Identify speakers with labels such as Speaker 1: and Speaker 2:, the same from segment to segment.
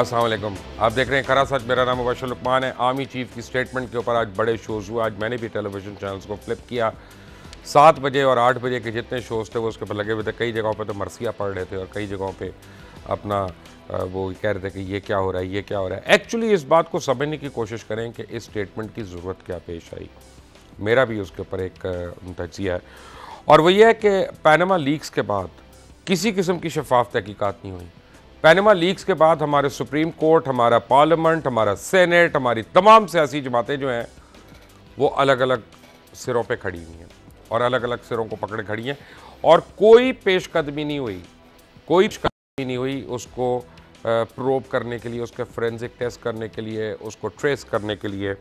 Speaker 1: असलम आप देख रहे हैं करा सच मेरा नाम मुबशर लुकमान है आर्मी चीफ की स्टेटमेंट के ऊपर आज बड़े शोज़ हुए आज मैंने भी टेलीविज़न चैनल्स को फ्लिप किया सात बजे और आठ बजे के जितने शोज़ थे वो उसके ऊपर लगे हुए थे कई जगहों पे तो मरसिया पड़ रहे थे और कई जगहों पे अपना वो कह रहे थे कि ये क्या हो रहा है ये क्या हो रहा है एक्चुअली इस बात को समझने की कोशिश करें कि इस स्टेटमेंट की ज़रूरत क्या पेश आई मेरा भी उसके ऊपर एक तजिया है और वो ये है कि पैनमा लीक्स के बाद किसी किस्म की शफाफ तहकीक़ात नहीं हुई पैनमा लीक्स के बाद हमारे सुप्रीम कोर्ट हमारा पार्लियामेंट हमारा सेनेट हमारी तमाम सियासी जमातें जो हैं वो अलग अलग सिरों पे खड़ी हुई हैं और अलग अलग सिरों को पकड़े खड़ी हैं और कोई पेशकदमी नहीं हुई कोई पेशकदमी नहीं हुई उसको प्रोब करने के लिए उसके फ्रेंसिक टेस्ट करने के लिए उसको ट्रेस करने के लिए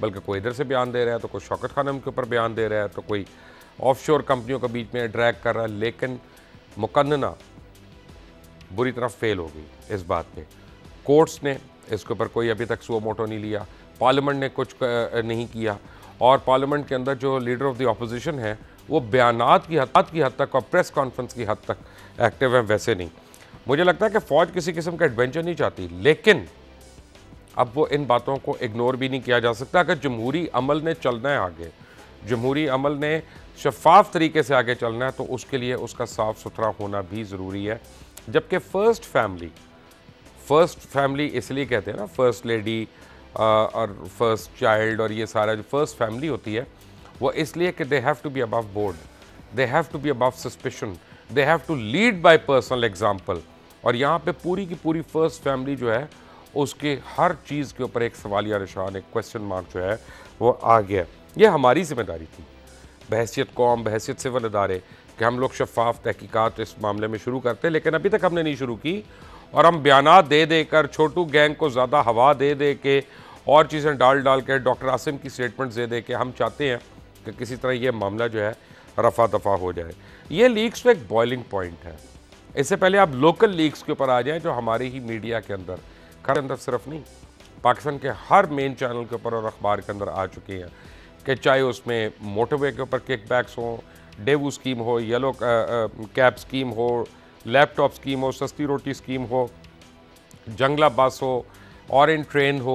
Speaker 1: बल्कि कोई इधर से बयान दे रहा है तो कोई शौकत खानम के ऊपर बयान दे रहा है तो कोई ऑफशोर कंपनियों के बीच में ड्रैग कर रहा है लेकिन मुकन्ना बुरी तरह फेल हो गई इस बात पे कोर्ट्स ने इसके ऊपर कोई अभी तक सो मोटो नहीं लिया पार्लियामेंट ने कुछ नहीं किया और पार्लियामेंट के अंदर जो लीडर ऑफ द अपोजिशन है वो बयान की हद की हद तक और प्रेस कॉन्फ्रेंस की हद तक एक्टिव हैं वैसे नहीं मुझे लगता है कि फ़ौज किसी किस्म का एडवेंचर नहीं चाहती लेकिन अब वो इन बातों को इग्नोर भी नहीं किया जा सकता अगर जमहूरी अमल ने चलना है आगे जमहूरी अमल ने शफाफ तरीके से आगे चलना है तो उसके लिए उसका साफ़ सुथरा होना भी ज़रूरी है जबकि फ़र्स्ट फैमिली फ़र्स्ट फैमिली इसलिए कहते हैं ना फ़र्स्ट लेडी और फर्स्ट चाइल्ड और ये सारा जो फर्स्ट फैमिली होती है वो इसलिए कि they have to be above board they have to be above suspicion they have to lead by personal example और यहाँ पे पूरी की पूरी फर्स्ट फैमिली जो है उसके हर चीज़ के ऊपर एक सवाल या निशान एक क्वेश्चन मार्क जो है वो आ गया ये हमारी जिम्मेदारी थी बहसीत कौम बहसीत सिविल अदारे कि हम लोग शफाफ तहकीक़त इस मामले में शुरू करते हैं लेकिन अभी तक हमने नहीं शुरू की और हम बयान दे देकर छोटू गैंग को ज़्यादा हवा दे दे के और चीज़ें डाल डाल के डॉक्टर आसिम की स्टेटमेंट दे दे के हम चाहते हैं कि किसी तरह ये मामला जो है रफा दफा हो जाए ये लीक्स तो एक बॉइलिंग पॉइंट है इससे पहले आप लोकल लीक्स के ऊपर आ जाएँ जो हमारे ही मीडिया के अंदर घर अंदर सिर्फ नहीं पाकिस्तान के हर मेन चैनल के ऊपर और अखबार के अंदर आ चुके हैं कि चाहे उसमें मोटरवे के ऊपर किक बैक्स हों डेवू स्कीम हो येलो कैब स्कीम हो लैपटॉप स्कीम हो सस्ती रोटी स्कीम हो जंगला बस हो और ट्रेन हो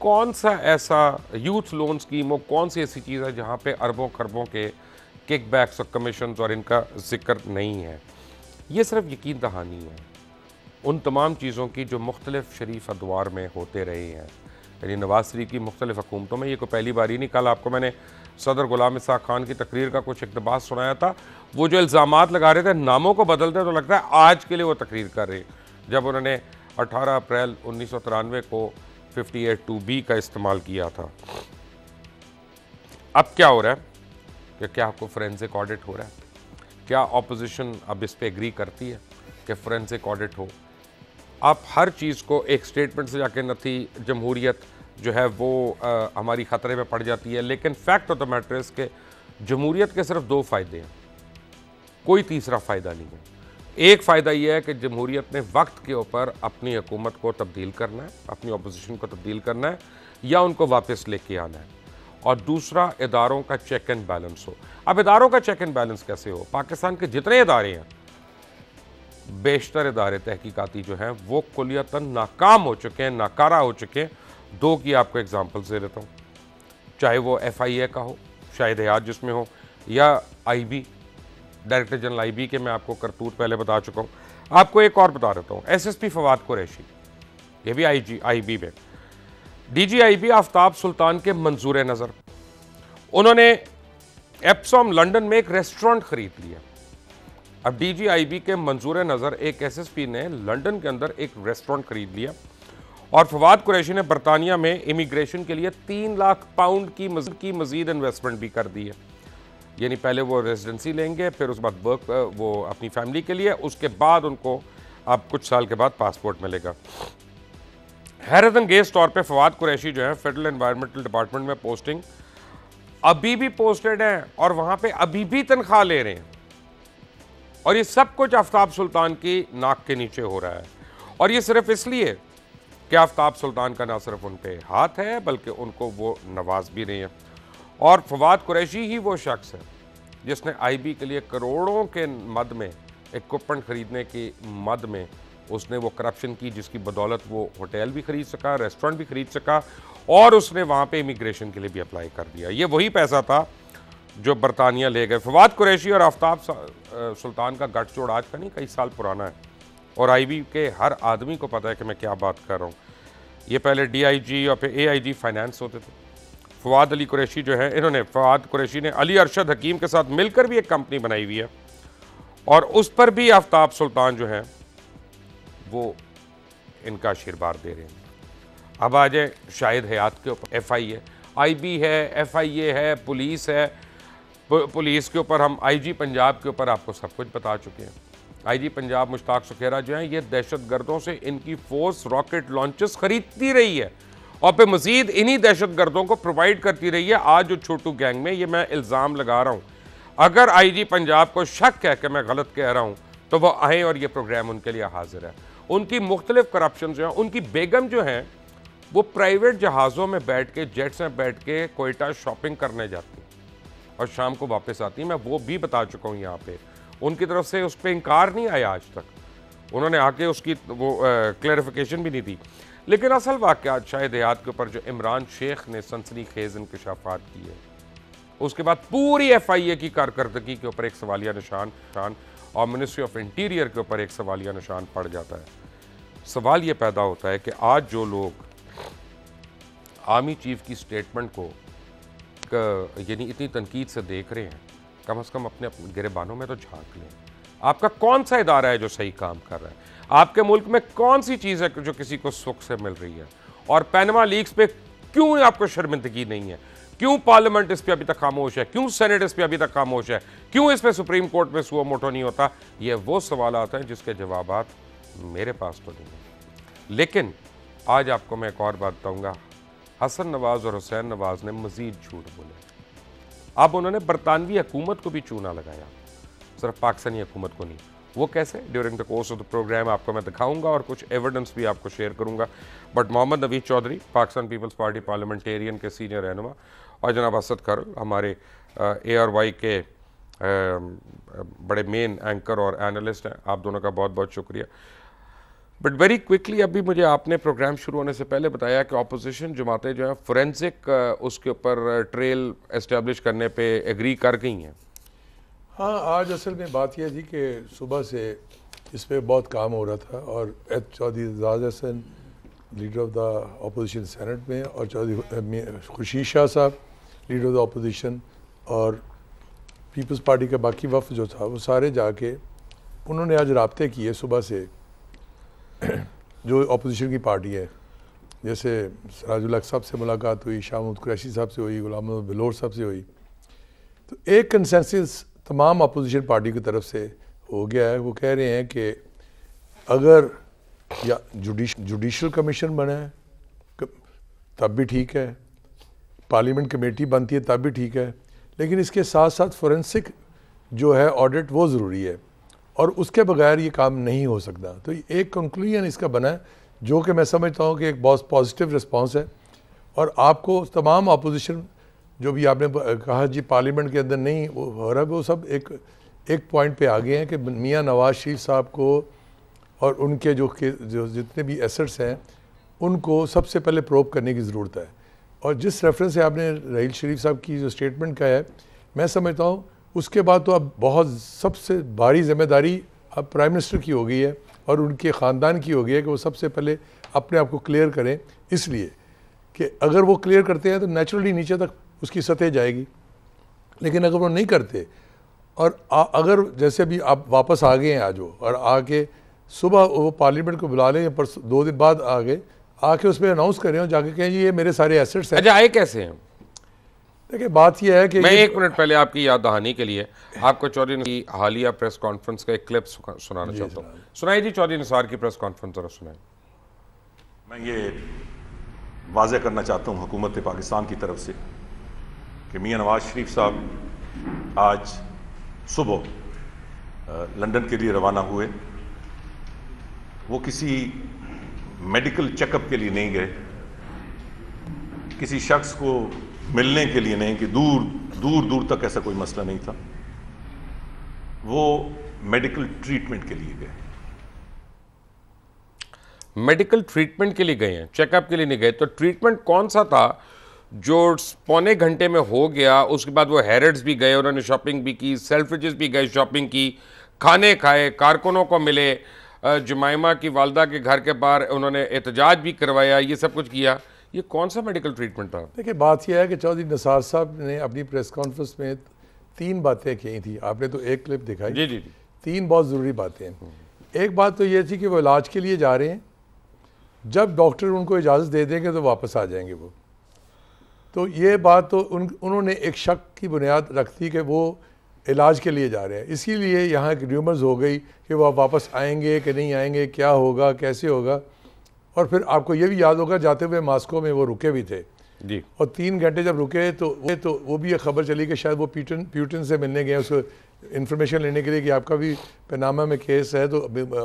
Speaker 1: कौन सा ऐसा यूथ लोन स्कीम हो कौन सी ऐसी चीज़ है जहाँ पे अरबों खरबों के किक बैक्स और कमीशन और इनका जिक्र नहीं है ये सिर्फ यकीन दहानी है उन तमाम चीज़ों की जो मुख्तलिफ शरीफ अदवार में होते रहे हैं यानी नवाज शरीफ की मुख्तलिफ हुकूमतों में ये कोई पहली बार ही नहीं कल आपको मैंने सदर गुलाम इसाक खान की तकरीर का कुछ इकतबास सुनाया था वो जो इल्ज़ाम लगा रहे थे नामों को बदलते तो लगता है आज के लिए वो तकरीर कर रहे जब उन्होंने अठारह अप्रैल उन्नीस को फिफ्टी एट टू बी का इस्तेमाल किया था अब क्या हो रहा है कि क्या आपको फ्रेंसिक ऑडिट हो रहा है क्या ऑपोजिशन अब इस पर एग्री करती है कि फ्रेंसिक ऑडिट हो आप हर चीज़ को एक स्टेटमेंट से जाके नथी जमहूरियत जो है वो आ, हमारी ख़तरे में पड़ जाती है लेकिन फैक्ट ऑफ द मैटर इस के जमूरीत के सिर्फ दो फ़ायदे हैं कोई तीसरा फ़ायदा नहीं है एक फ़ायदा यह है कि जमहूरीत ने वक्त के ऊपर अपनी हुकूमत को तब्दील करना है अपनी अपोजिशन को तब्दील करना है या उनको वापस लेके आना है और दूसरा इदारों का चेक एंड बैलेंस हो अब इदारों का चेक एंड बैलेंस कैसे हो पाकिस्तान के जितने इदारे हैं बेशतर इदारे तहकीकती जो हैं वो कुलियता नाकाम हो चुके हैं नाकारा हो चुके हैं दो की आपको एग्जाम्पल्स दे देता हूँ चाहे वो एफ का हो शायद हयात जिसमें हो या आई डायरेक्टर जनरल आई के मैं आपको करतूत पहले बता चुका हूँ आपको एक और बता देता हूँ S S P Fawad Qureshi ये भी आई जी आई बी में D G I B Aftab Sultan के मंजूर नज़र उन्होंने एप्सॉम लंदन में एक रेस्टोरेंट खरीद लिया अब डी जी आई बी के मंजूर नज़र एक एस एस पी ने लंदन के अंदर एक रेस्टोरेंट खरीद लिया और फवाद कुरैशी ने बरतानिया में इमिग्रेशन के लिए तीन लाख पाउंड की मज, की मजीद इन्वेस्टमेंट भी कर दी है यानी पहले वो रेजिडेंसी लेंगे फिर उस बाद वर्क वो अपनी फैमिली के लिए उसके बाद उनको अब कुछ साल के बाद पासपोर्ट मिलेगा हैरत अंगेज तौर पर फवाद कुरैशी जो है फेडरल इन्वायरमेंटल डिपार्टमेंट में पोस्टिंग अभी भी पोस्टेड हैं और वहाँ पर अभी भी तनख्वाह ले रहे हैं और ये सब कुछ आफ्ताब सुल्तान की नाक के नीचे हो रहा है और ये सिर्फ इसलिए कि आफ्ताब सुल्तान का ना सिर्फ उन पर हाथ है बल्कि उनको वो नवाज भी नहीं है और फवाद कुरैशी ही वो शख्स है जिसने आई बी के लिए करोड़ों के मद में इक्वपमेंट ख़रीदने के मद में उसने वो करप्शन की जिसकी बदौलत वो होटल भी खरीद सका रेस्टोरेंट भी खरीद सका और उसने वहाँ पे इमिग्रेशन के लिए भी अप्लाई कर दिया ये वही पैसा था जो बरतानिया ले गए फवाद कुरैशी और आफ्ताब सुल्तान का गठजोड़ आज का नहीं कई साल पुराना है और आईबी के हर आदमी को पता है कि मैं क्या बात कर रहा हूँ ये पहले डीआईजी और फिर एआईजी फाइनेंस होते थे फवाद अली कुरैशी जो है इन्होंने फवाद कुरैशी ने अली अरशद हकीम के साथ मिलकर भी एक कंपनी बनाई हुई है और उस पर भी आफ्ताब सुल्तान जो है वो इनका आशीर्वाद दे रहे हैं अब आ जाए शाहिद हयात के ऊपर F I A I B है एफ आई ए है पुलिस है पुलिस के ऊपर हम आई जी पंजाब के ऊपर आपको सब कुछ बता चुके हैं आईजी पंजाब मुश्ताक सुखेरा जो हैं ये दहशत गर्दों से इनकी फोर्स रॉकेट लॉन्चेस खरीदती रही है और फिर मजीद इन्हीं दहशत गर्दों को प्रोवाइड करती रही है आज जो छोटू गैंग में ये मैं इल्ज़ाम लगा रहा हूँ अगर आई जी पंजाब को शक है कि मैं गलत कह रहा हूँ तो वह आएँ और ये प्रोग्राम उनके लिए हाजिर है उनकी मुख्तलिफ करप्शन जो हैं उनकी बेगम जो हैं वो प्राइवेट जहाज़ों में बैठ के जेट्स में बैठ के कोयटा शॉपिंग करने जाती और शाम को वापस आती मैं वो भी बता चुका हूँ यहाँ पर उनकी तरफ से उस पर इंकार नहीं आया आज तक उन्होंने आके उसकी वो क्लैरिफिकेशन भी नहीं दी लेकिन असल वाक़ शाह देहात के ऊपर जो इमरान शेख ने सनसनी खेज इनकशाफात की है उसके बाद पूरी एफ आई ए की कारकर्दगी के ऊपर एक सवालिया निशान निशान और मिनिस्ट्री ऑफ इंटीरियर के ऊपर एक सवालिया निशान पड़ जाता है सवाल ये पैदा होता है कि आज जो लोग आर्मी चीफ की स्टेटमेंट को यानी इतनी तनकीद से देख रहे हैं कम अज़ कम अपने बानों में तो झांक लें आपका कौन सा इदारा है जो सही काम कर रहा है आपके मुल्क में कौन सी चीज़ है जो किसी को सुख से मिल रही है और पैनमा लीग्स पे क्यों आपको शर्मिंदगी नहीं है क्यों पार्लियामेंट इस पर अभी तक खामोश है क्यों सेनेट इस पर अभी तक खामोश है क्यों इस पर सुप्रीम कोर्ट में सुओ मोटो नहीं होता ये वो सवाल आते हैं जिसके जवाब मेरे पास तो नहीं है लेकिन आज आपको मैं एक और बात बताऊँगा हसन नवाज़ और हुसैन नवाज़ ने मज़ीद झूठ बोले अब उन्होंने बरतानवी हकूमत को भी चूना लगाया सिर्फ पाकिस्तानी हुकूमत को नहीं वो कैसे during the course of the programme आपको मैं दिखाऊंगा और कुछ एविडेंस भी आपको शेयर करूंगा बट मोहम्मद नवीद चौधरी पाकिस्तान पीपल्स पार्टी पार्लियामेंटेरियन के सीनियर रहनुमा और जनाब असद कर हमारे ए आर वाई के आ, बड़े मेन एंकर और एनालिस्ट हैं आप दोनों का बहुत बहुत शुक्रिया बट वेरी क्विकली अभी मुझे आपने प्रोग्राम शुरू होने से पहले बताया कि ऑपोजिशन जमातें जो हैं फोरेंसिक उसके ऊपर ट्रेल एस्टेब्लिश करने पे एग्री कर गई हैं
Speaker 2: हाँ आज असल में बात यह थी कि सुबह से इस पर बहुत काम हो रहा था और H Chaudhry Aitzaz Ahsan leader of the opposition senate में और Chaudhry Khurshid Shah sahab leader of the opposition और पीपल्स पार्टी का बाकी वफ जो था वो सारे जाके उन्होंने आज रबते किए सुबह से जो अपोजिशन की पार्टी है जैसे सराजुल साहब से मुलाकात हुई शाह महमूद कुरैशी साहब से हुई गुलाम बिलोर साहब से हुई तो एक कंसेंसिस तमाम अपोजिशन पार्टी की तरफ से हो गया है वो कह रहे हैं कि अगर या जुडिश जुडिशल कमीशन बने तब भी ठीक है पार्लियामेंट कमेटी बनती है तब भी ठीक है लेकिन इसके साथ साथ फोरेंसिक जो है ऑडिट वो ज़रूरी है और उसके बगैर ये काम नहीं हो सकता तो एक कंक्लूजन इसका बना है जो कि मैं समझता हूँ कि एक बहुत पॉजिटिव रिस्पांस है और आपको तमाम अपोजिशन जो भी आपने कहा जी पार्लियामेंट के अंदर नहीं हो रहा वो सब एक एक पॉइंट पे आ गए हैं कि मियाँ नवाज शरीफ साहब को और उनके जो के जो जितने भी एसेट्स हैं उनको सबसे पहले प्रोप करने की ज़रूरत है और जिस रेफरेंस से आपने रहील शरीफ साहब की जो स्टेटमेंट का है मैं समझता हूँ उसके बाद तो अब बहुत सबसे भारी जिम्मेदारी अब प्राइम मिनिस्टर की हो गई है और उनके ख़ानदान की हो गई है कि वो सबसे पहले अपने आप को क्लियर करें इसलिए कि अगर वो क्लियर करते हैं तो नेचुरली नीचे तक उसकी सतह जाएगी लेकिन अगर वो नहीं करते और आ, अगर जैसे अभी आप वापस आ गए हैं आज वो और आके सुबह वो पार्लियामेंट को बुला लें परसों दो दिन बाद आ गए आके उसमें अनाउंस करें और जाके कहें ये मेरे सारे एसेट्स हैं अच्छा आए कैसे हैं देखिए बात यह है कि मैं एक
Speaker 1: मिनट पहले आपकी याद दहानी के लिए आपको चौधरी की हालिया प्रेस कॉन्फ्रेंस का एक क्लिप सुनाना चाहता हूँ सुनाई जी चौधरी निसार की प्रेस कॉन्फ्रेंस जरा सुनाई
Speaker 2: मैं ये वाजह करना चाहता हूँ हुकूमत पाकिस्तान की तरफ से कि मियाँ नवाज शरीफ साहब आज सुबह लंदन के लिए रवाना हुए वो किसी मेडिकल चेकअप के लिए नहीं गए किसी शख्स को मिलने के लिए नहीं कि दूर दूर दूर तक ऐसा कोई मसला नहीं था वो मेडिकल ट्रीटमेंट के लिए गए
Speaker 1: मेडिकल ट्रीटमेंट के लिए गए हैं चेकअप के लिए नहीं गए तो ट्रीटमेंट कौन सा था जो पौने घंटे में हो गया उसके बाद वो हेरड्स भी गए उन्होंने शॉपिंग भी की सेल्फिजेस भी गए शॉपिंग की खाने खाए कारकुनों को मिले जुमाइमा की वालदा के घर के बाहर उन्होंने एहतजाज भी करवाया ये सब कुछ किया ये कौन सा मेडिकल ट्रीटमेंट था
Speaker 2: देखिए बात यह है कि चौधरी निसार साहब ने अपनी प्रेस कॉन्फ्रेंस में तीन बातें कही थी आपने तो एक क्लिप दिखाई जी जी, जी। तीन बहुत ज़रूरी बातें हैं एक बात तो ये थी कि वो इलाज के लिए जा रहे हैं जब डॉक्टर उनको इजाज़त दे देंगे तो वापस आ जाएंगे वो तो ये बात तो उन उन्होंने एक शक की बुनियाद रख दी कि वो इलाज के लिए जा रहे हैं इसीलिए यहाँ एक र्यूमर्स हो गई कि वह वापस आएंगे कि नहीं आएंगे क्या होगा कैसे होगा और फिर आपको ये भी याद होगा जाते हुए मास्को में वो रुके भी थे जी और तीन घंटे जब रुके तो वो तो वो भी ये खबर चली कि शायद वो प्यूटन प्यूटन से मिलने गए उसको इन्फॉर्मेशन लेने के लिए कि आपका भी पैनामा में केस है तो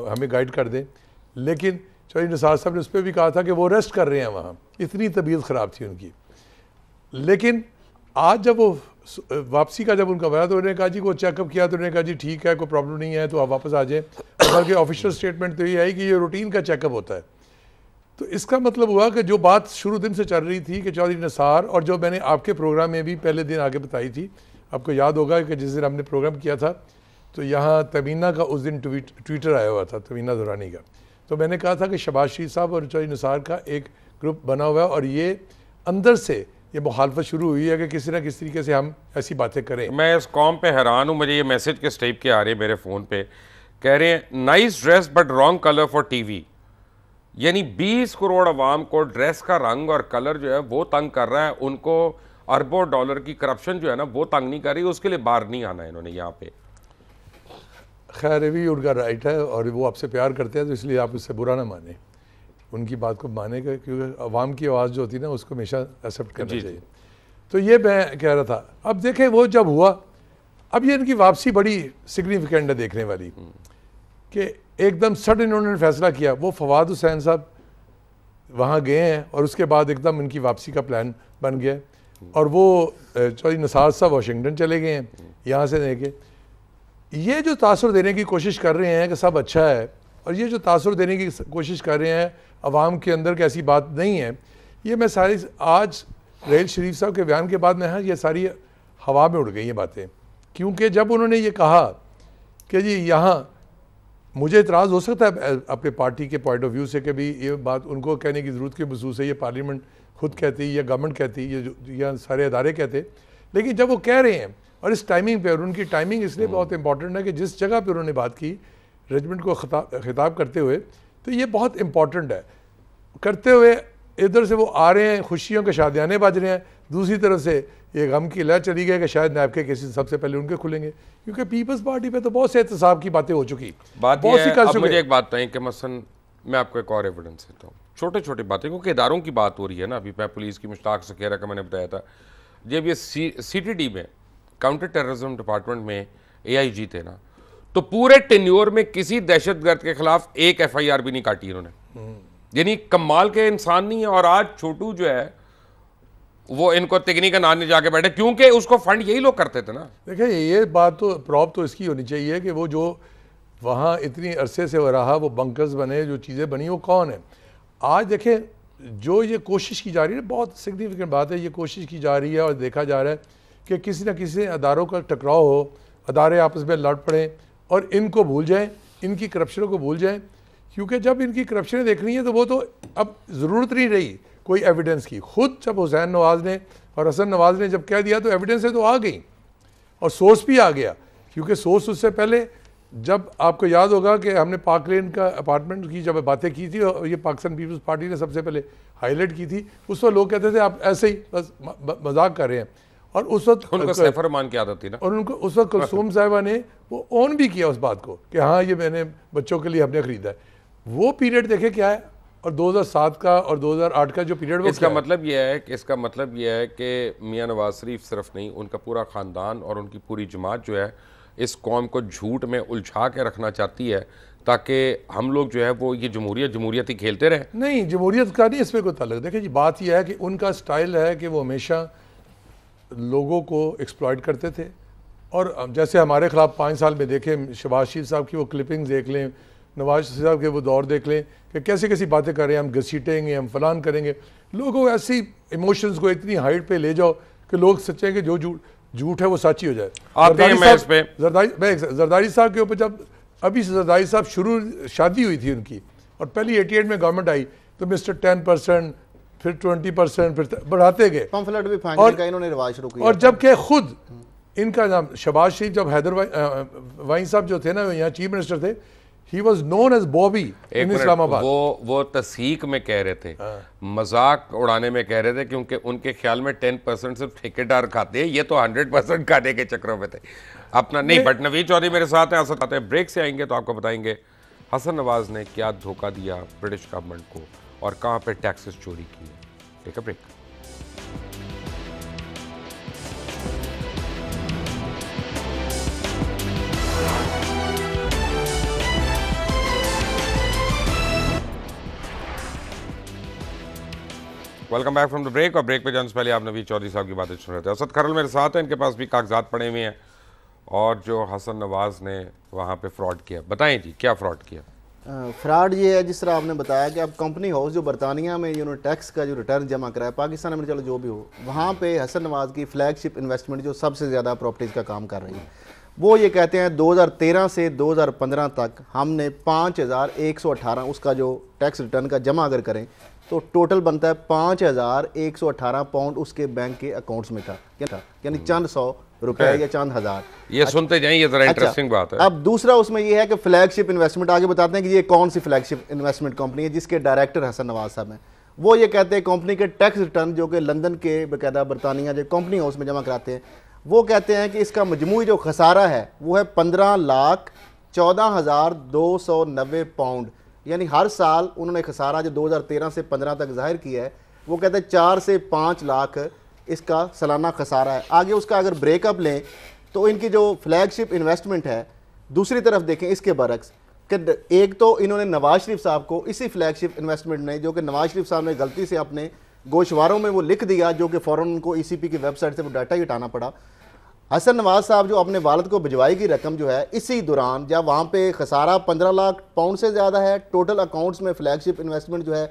Speaker 2: हमें गाइड कर दें लेकिन चौधरी निसार साहब ने उस पर भी कहा था कि वो रेस्ट कर रहे हैं वहाँ इतनी तबीयत ख़राब थी उनकी लेकिन आज जब वो वापसी का जब उनका बया तो उन्होंने कहा जी वो चेकअप किया तो उन्होंने कहा जी ठीक है कोई प्रॉब्लम नहीं है तो आप वापस आ जाएँ बल्कि ऑफिशियल स्टेटमेंट तो ये आई कि ये रूटीन का चेकअप होता है तो इसका मतलब हुआ कि जो बात शुरू दिन से चल रही थी कि चौधरी नसार और जो मैंने आपके प्रोग्राम में भी पहले दिन आगे बताई थी आपको याद होगा कि जिस दिन हमने प्रोग्राम किया था तो यहाँ तमीना का उस दिन ट्वीट ट्विटर आया हुआ था तमीना दुरानी का तो मैंने कहा था कि शबाज शरीफ साहब और चौधरी निसार का एक ग्रुप बना हुआ है और ये अंदर से ये मुखालफत शुरू हुई है कि किसी ना किस तरीके से हम ऐसी बातें करें
Speaker 1: मैं इस कॉम पर हैरान हूँ मुझे ये मैसेज किस टाइप के आ रहे हैं मेरे फ़ोन पर कह रहे हैं nice dress but wrong colour for T V यानी बीस करोड़ अवाम को ड्रेस का रंग और कलर जो है वो तंग कर रहा है उनको अरबों डॉलर की करप्शन जो है ना वो तंग नहीं कर रही उसके लिए बाहर नहीं आना है इन्होंने यहाँ पे
Speaker 2: खैर भी उनका राइट है और वो आपसे प्यार करते हैं तो इसलिए आप उससे बुरा ना माने उनकी बात को माने क्योंकि अवाम की आवाज़ जो होती है ना उसको हमेशा एक्सेप्ट करना चाहिए तो ये मैं कह रहा था अब देखें वो जब हुआ अब ये इनकी वापसी बड़ी सिग्निफिकेंट है देखने वाली हम्म। कि एकदम सडन इन्होंने फैसला किया वो फवाद हुसैन साहब वहाँ गए हैं और उसके बाद एकदम इनकी वापसी का प्लान बन गया और वो चौधरी नसार साहब वाशिंगटन चले गए हैं यहाँ से देखे ये जो तासर देने की कोशिश कर रहे हैं कि सब अच्छा है और ये जो तासर देने की कोशिश कर रहे हैं अवाम के अंदर की ऐसी बात नहीं है ये मैं सारी आज रेल शरीफ साहब के बयान के बाद में हाँ ये सारी हवा में उड़ गई ये बातें क्योंकि जब उन्होंने ये कहा कि जी यहाँ मुझे इतराज़ हो सकता है अपने पार्टी के पॉइंट ऑफ व्यू से कि ये बात उनको कहने की ज़रूरत के महसूस है ये पार्लियामेंट खुद कहती है या गवर्नमेंट कहती ये या सारे अदारे कहते लेकिन जब वो कह रहे हैं और इस टाइमिंग पर उनकी टाइमिंग इसलिए हम्म। बहुत इंपॉर्टेंट है कि जिस जगह पर उन्होंने बात की रेजिमेंट को खिताब करते हुए तो ये बहुत इंपॉर्टेंट है करते हुए इधर से वो आ रहे हैं खुशियों के शादियाने बज रहे हैं दूसरी तरफ से ये गम की लहर चली गई कि शायद नैब के केसेस सबसे पहले उनके खुलेंगे क्योंकि पीपल्स पार्टी पे तो बहुत से एहतसाब की बातें हो चुकी
Speaker 1: बात बहुत सी अब मुझे एक बात बताएं कि मसन मैं आपको एक और एविडेंस देता हूँ छोटे छोटे बातें क्योंकि इदारों की बात हो रही है ना अभी मैं पुलिस की मुश्ताक से रहा का मैंने बताया था जब ये सी टी में काउंटर टेररिज्म डिपार्टमेंट में ए आई जी थे ना तो पूरे टेन्योर में किसी दहशतगर्द के खिलाफ एक एफ आई आर भी नहीं काटी इन्होंने
Speaker 2: हम्म।
Speaker 1: यानी कमाल के इंसान नहीं है और आज छोटू जो है वो इनको तिगनी का नाने जाके बैठे क्योंकि उसको फंड यही लोग करते थे ना
Speaker 2: देखिए ये बात तो प्रॉब तो इसकी होनी चाहिए कि वो जो वहाँ इतनी अरसे से वह रहा वो बंकर्स बने जो चीज़ें बनी वो कौन है आज देखें जो ये कोशिश की जा रही है बहुत सिग्निफिकेंट बात है ये कोशिश की जा रही है और देखा जा रहा है कि किसी न किसी अदारों का टकराव हो अदारे आपस में लड़ पड़ें और इनको भूल जाएँ इनकी करप्शनों को भूल जाएँ क्योंकि जब इनकी करप्शनें देख रही हैं तो वो तो अब ज़रूरत नहीं रही कोई एविडेंस की खुद जब हुसैन नवाज ने और हसन नवाज ने जब कह दिया तो एविडेंसें तो आ गई और सोर्स भी आ गया क्योंकि सोर्स उससे पहले जब आपको याद होगा कि हमने पाक लेन का अपार्टमेंट की जब बातें की थी और ये पाकिस्तान पीपल्स पार्टी ने सबसे पहले हाईलाइट की थी उस वक्त लोग कहते थे आप ऐसे ही बस मजाक कर रहे हैं और उस वक्त उनका
Speaker 1: की आदत थी ना और उनको उस वक्त कुलसूम
Speaker 2: साहिबा ने वो ऑन भी किया उस बात को कि हाँ ये मैंने बच्चों के लिए हमने ख़रीदा है वो पीरियड देखे क्या है और 2007 का और 2008 का जो पीरियड वो इसका
Speaker 1: मतलब यह है कि इसका मतलब यह है कि मियाँ नवाज शरीफ सिर्फ नहीं उनका पूरा ख़ानदान और उनकी पूरी जमात जो है इस कौम को झूठ में उलझा के रखना चाहती है ताकि हम लोग जो है वो ये जमहूरियत जमहूरियत ही खेलते रहें
Speaker 2: नहीं जमहूरियत का नहीं इसमें कोई तलक देखिए जी बात यह है कि उनका स्टाइल है कि वो हमेशा लोगों को एक्सप्लॉयट करते थे और जैसे हमारे खिलाफ पाँच साल में देखें शबाज शरीफ साहब की वो क्लिपिंग देख लें नवाज साहब के वो दौर देख लें कि कैसे कैसी बातें कर रहे हैं हम घसीटेंगे हम फलान करेंगे लोगों ऐसी इमोशंस को इतनी हाइट पे ले जाओ कि लोग सच्चे कि जो झूठ है वो ही हो जाए जरदारी साहब के ऊपर जब अभी से जरदारी साहब शुरू शादी हुई थी उनकी और पहली एटी एट में गवर्नमेंट आई तो मिस्टर टेन परसेंट फिर ट्वेंटी परसेंट फिर बढ़ाते गए
Speaker 3: और, इन्होंने रिवाज और
Speaker 2: जबकि खुद इनका नाम शबाज शरीफ जब हैदर वाई, साहब जो थे ना यहाँ चीफ मिनिस्टर थे he was known as Bobby in Islamabad वो
Speaker 1: वो तस्हीक में कह रहे थे हाँ। मजाक उड़ाने में कह रहे थे क्योंकि उनके ख्याल में टेन परसेंट सिर्फ ठेकेदार खाते हैं ये तो हंड्रेड परसेंट खाने के चक्रों में थे अपना नहीं बट नवीन चौधरी मेरे साथ हैं असद आते हैं ब्रेक से आएंगे तो आपको बताएंगे हसन नवाज ने क्या धोखा दिया ब्रिटिश गवर्नमेंट को और कहाँ पर टैक्सेस चोरी किए ठीक है break welcome back from the break और ब्रेक पे जाने से पहले आप नवीद चौधरी साहब की बातें सुन रहे थे असद खरल मेरे साथ हैं इनके पास भी कागजात पड़े हुए हैं और जो हसन नवाज़ ने वहाँ पे फ्रॉड किया बताएं जी क्या फ्रॉड
Speaker 3: किया फ्रॉड ये है जिस तरह आपने बताया कि अब कंपनी हाउस जो बरतानिया में इन्होंने टैक्स का जो रिटर्न जमा कराया पाकिस्तान में चलो जो भी हो वहाँ पे हसन नवाज़ की फ्लैगशिप इन्वेस्टमेंट जो सबसे ज़्यादा प्रॉपर्टीज़ का काम कर रही है वो ये कहते हैं 2013 से 2015 तक हमने 5118 उसका जो टैक्स रिटर्न का जमा अगर करें तो टोटल बनता है पाँच हज़ार एक सौ अठारह पाउंड उसके बैंक के अकाउंट्स में था क्या था यानी हम्म। चंद सौ रुपए या चंद हज़ार
Speaker 1: ये अच्छा, सुनते जाइए जरा इंटरेस्टिंग अच्छा। बात है अब
Speaker 3: दूसरा उसमें ये है कि फ्लैगशिप इन्वेस्टमेंट आगे बताते हैं कि ये कौन सी फ्लैगशिप इन्वेस्टमेंट कंपनी है जिसके डायरेक्टर हसन नवाज साहब हैं वो ये कहते हैं कंपनी के टैक्स रिटर्न जो कि लंदन के बकायदा बरतानिया जो कंपनी हाउस में जमा कराते हैं वो कहते हैं कि इसका मजमू जो खसारा है वो है पंद्रह लाख चौदह हज़ार दो सौ नब्बे पाउंड यानी हर साल उन्होंने खसारा जो 2013 से 15 तक जाहिर किया है वो कहते हैं चार से पाँच लाख इसका सालाना खसारा है आगे उसका अगर ब्रेकअप लें तो इनकी जो फ्लैगशिप इन्वेस्टमेंट है दूसरी तरफ देखें इसके बरक्स कि एक तो इन्होंने नवाज शरीफ साहब को इसी फ्लैगशिप इन्वेस्टमेंट ने जो कि नवाज शरीफ साहब ने गलती से अपने गोशवारों में वो लिख दिया जो कि फ़ौर उनको ई e की वेबसाइट से वो डाटा ही हटाना पड़ा हसन नवाज साहब जो अपने वालद को भिजवाई की रकम जो है इसी दौरान जब वहाँ पे खसारा पंद्रह लाख पाउंड से ज़्यादा है टोटल अकाउंट्स में फ्लैगशिप इन्वेस्टमेंट जो है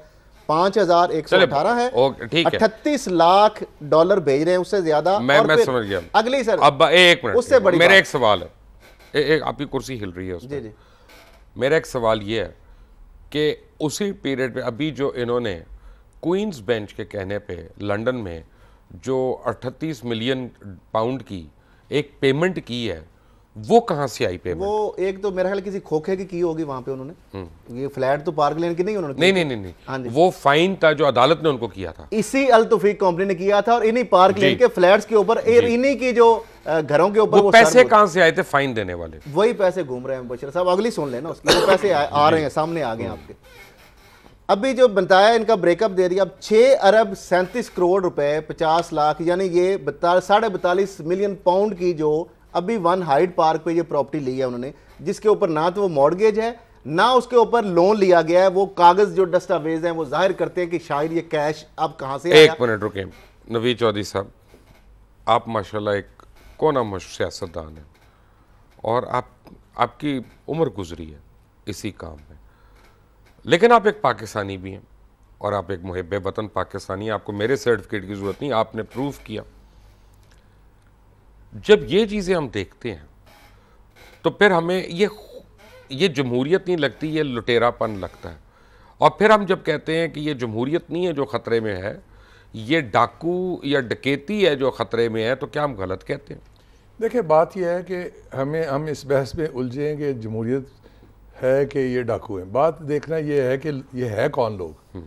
Speaker 3: पांच हजार एक सौ अठारह है अठतीस लाख डॉलर भेज रहे हैं उससे ज्यादा मैं, मैं समझ गया अगली सर अब एक मिनट उससे बड़ी मेरा एक
Speaker 1: सवाल है ए, आपकी कुर्सी हिल रही है मेरा एक सवाल ये है कि उसी पीरियड में अभी जो इन्होंने क्वींस बेंच के कहने पर लंडन में जो अठतीस मिलियन पाउंड की एक पेमेंट की है वो कहाँ से आई पेमेंट वो
Speaker 3: एक तो मेरा ख्याल किसी खोखे की की होगी वहाँ पे
Speaker 1: उन्होंने
Speaker 3: ये फ्लैट तो पार्क लेन की नहीं उन्होंने नहीं
Speaker 1: नहीं नहीं, हाँ नहीं। वो फाइन था जो अदालत ने उनको किया था
Speaker 3: इसी अल कंपनी ने किया था और इन्हीं पार्क लेन के फ्लैट्स के ऊपर इन्हीं की जो घरों के ऊपर पैसे
Speaker 1: कहाँ से आए थे फाइन देने
Speaker 3: वाले वही पैसे घूम रहे हैं बशर साहब अगली सुन लेना उसके पैसे आ रहे हैं सामने आ गए हम्म। आपके अभी जो बताया इनका ब्रेकअप दे दिया अब छः अरब सैंतीस करोड़ रुपए पचास लाख यानी ये बता साढ़े बतालीस मिलियन पाउंड की जो अभी वन हाइड पार्क पे ये प्रॉपर्टी ली है उन्होंने जिसके ऊपर ना तो वो मॉडगेज है ना उसके ऊपर लोन लिया गया है वो कागज जो दस्तावेज हैं वो जाहिर करते हैं कि शायद ये कैश अब कहाँ से एक
Speaker 1: मिनट रुके नवी चौधरी साहब आप माशा एक कोना सियासतदान है और आप आपकी उम्र गुजरी है इसी काम लेकिन आप एक पाकिस्तानी भी हैं और आप एक मुहब वतन पाकिस्तानी आपको मेरे सर्टिफिकेट की ज़रूरत नहीं आपने प्रूव किया जब ये चीज़ें हम देखते हैं तो फिर हमें ये ये जमहूरियत नहीं लगती ये लुटेरापन लगता है और फिर हम जब कहते हैं कि ये जमहूरियत नहीं है जो ख़तरे में है ये डाकू या डकेती है जो ख़तरे में है तो क्या हम गलत कहते हैं
Speaker 2: देखिए बात यह है कि हमें हम इस बहस में उलझे हैं कि जमहूरियत है कि ये डाकू हैं बात देखना ये है कि ये है कौन लोग हम्म।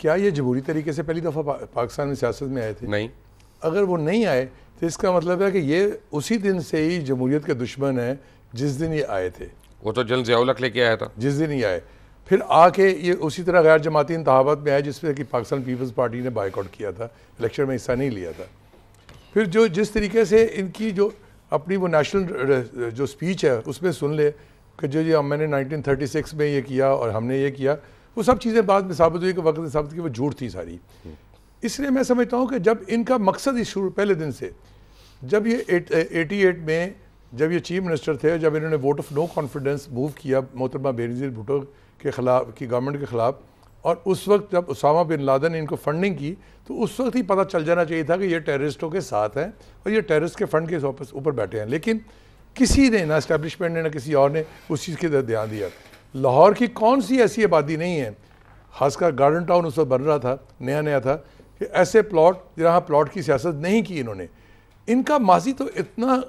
Speaker 2: क्या ये जमहूरी तरीके से पहली दफ़ा पा, पाकिस्तान में सियासत में आए थे नहीं अगर वो नहीं आए तो इसका मतलब है कि ये उसी दिन से ही जमहूरीत के दुश्मन हैं जिस दिन ये आए थे वो तो जल जयालक लेके आया था जिस दिन ही आए फिर आके ये उसी तरह गैर जमाती इंतबात में आए जिसमें कि पाकिस्तान पीपल्स पार्टी ने बाइकआउट किया था इलेक्शन में हिस्सा नहीं लिया था फिर जो जिस तरीके से इनकी जो अपनी वो नेशनल जो स्पीच है उसमें सुन ले कि जो जी हम मैंने 1936 में ये किया और हमने ये किया वो सब चीज़ें बाद में साबित हुई कि वक्त साबित की वो झूठ थी सारी हम्म। इसलिए मैं समझता हूँ कि जब इनका मकसद ही शुरू पहले दिन से जब ये एट, एटी एट में जब ये चीफ मिनिस्टर थे जब इन्होंने vote of no confidence move किया मोहतरमा बेनजीर भुटो के ख़िलाफ़ की गवर्नमेंट के ख़िलाफ़ और उस वक्त जब उसामा बिन लादन ने इनको फंडिंग की तो उस वक्त ही पता चल जाना चाहिए था कि ये टेररिस्टों के साथ हैं और ये टेररिस्ट के फंड के ऊपर बैठे हैं लेकिन किसी ने ना इस्टेब्लिशमेंट ने ना किसी और ने उस चीज़ की तरफ ध्यान दिया लाहौर की कौन सी ऐसी आबादी नहीं है खासकर गार्डन टाउन उस वक्त बन रहा था नया नया था कि ऐसे प्लॉट जहाँ प्लॉट की सियासत नहीं की इन्होंने इनका माजी तो इतना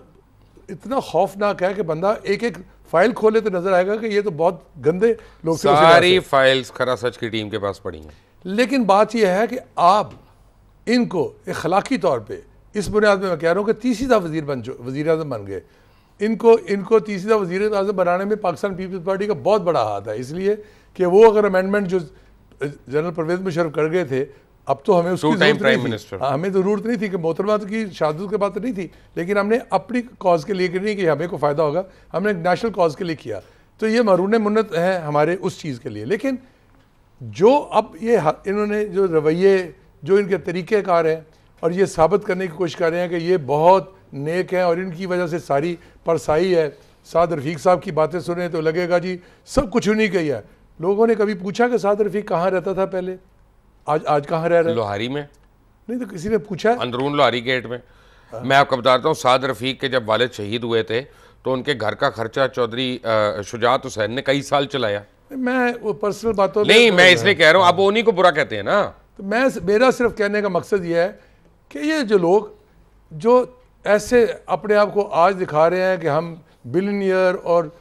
Speaker 2: इतना खौफनाक है कि बंदा एक एक फाइल खोले तो नजर आएगा कि ये तो बहुत गंदे लोग सारी
Speaker 1: फाइल्स खरा सच की टीम के पास पड़ी हैं
Speaker 2: लेकिन बात यह है कि आप इनको इखलाकी तौर पर इस बुनियाद में मैं कह रहा हूँ कि तीसरी दफ़ा वजीर बन वजीर अजम बन गए इनको इनको तीसरा वज़ी अजम बनाने में पाकिस्तान पीपल्स पार्टी का बहुत बड़ा हाथ है इसलिए कि वो अगर अमेंडमेंट जो जनरल परवेज मुशरफ कर गए थे अब तो हमें उसकी जरूरत नहीं थी हाँ, हमें जरूरत नहीं थी कि मोहतरमा की शादी के बात तो नहीं थी लेकिन हमने अपनी कॉज के लिए नहीं कि हमें को फ़ायदा होगा हमने एक नेशनल कॉज के लिए किया तो ये मरून मन्नत है हमारे उस चीज़ के लिए लेकिन जो अब ये इन्होंने जो रवैये जो इनके तरीक़ेकार हैं और ये साबित करने की कोशिश कर रहे हैं कि ये बहुत नेक हैं और इनकी वजह से सारी परसाई है साद रफ़ीक साहब की बातें सुने तो लगेगा जी सब कुछ उन्हीं कही है लोगों ने कभी पूछा कि साद रफ़ीक कहाँ रहता था पहले आज आज कहाँ रह रहे हैं लोहारी में नहीं तो किसी ने पूछा अंदरून
Speaker 1: लोहारी गेट में आ? मैं आपको बताता हूँ साद रफ़ीक के जब वाले शहीद हुए थे तो उनके घर का खर्चा चौधरी शुजात हुसैन ने कई साल चलाया
Speaker 2: मैं वो पर्सनल बातों नहीं मैं तो इसलिए कह रहा
Speaker 1: हूँ आप उन्हीं को बुरा कहते हैं ना
Speaker 2: तो मैं मेरा सिर्फ कहने का मकसद ये है कि ये जो लोग जो ऐसे अपने आप को आज दिखा रहे हैं कि हम बिलीनियर और